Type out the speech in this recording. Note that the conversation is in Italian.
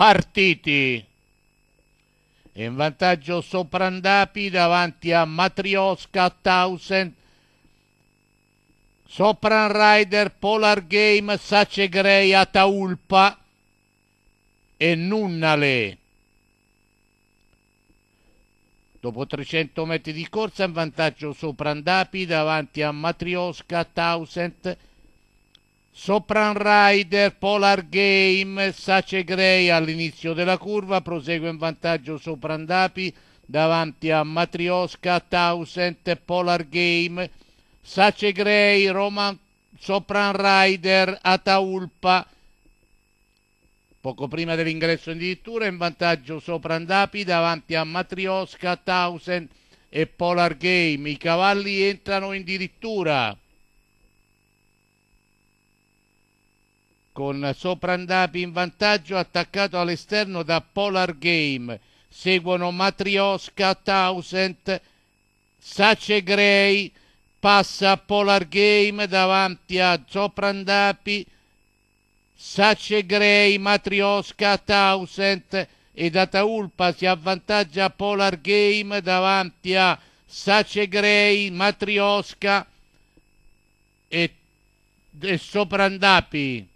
partiti. E In vantaggio Soprandapi davanti a Matrioska, Tausen, Sopran Rider, Polar Game, Sace Grey, Ataulpa e Nunnale. Dopo 300 metri di corsa in vantaggio Soprandapi davanti a Matrioska, Tausend, Tausent Sopran Rider, Polar Game, Sace Grey all'inizio della curva, prosegue in vantaggio sopra Andapi davanti a Matriosca, Tausent, Polar Game, Sace Grey, Roman Sopran Rider, Ataulpa. Poco prima dell'ingresso in addirittura in vantaggio sopra Andapi davanti a Matrioska, Tausend e Polar Game. I cavalli entrano in addirittura. con Soprandapi in vantaggio attaccato all'esterno da Polar Game. Seguono Matrioska, Tausend, Sace Gray, passa Polar Game davanti a Soprandapi, Sace Gray, Matrioska, Tausend e da Taulpa si avvantaggia Polar Game davanti a Sace Gray, Matrioska e, e Soprandapi.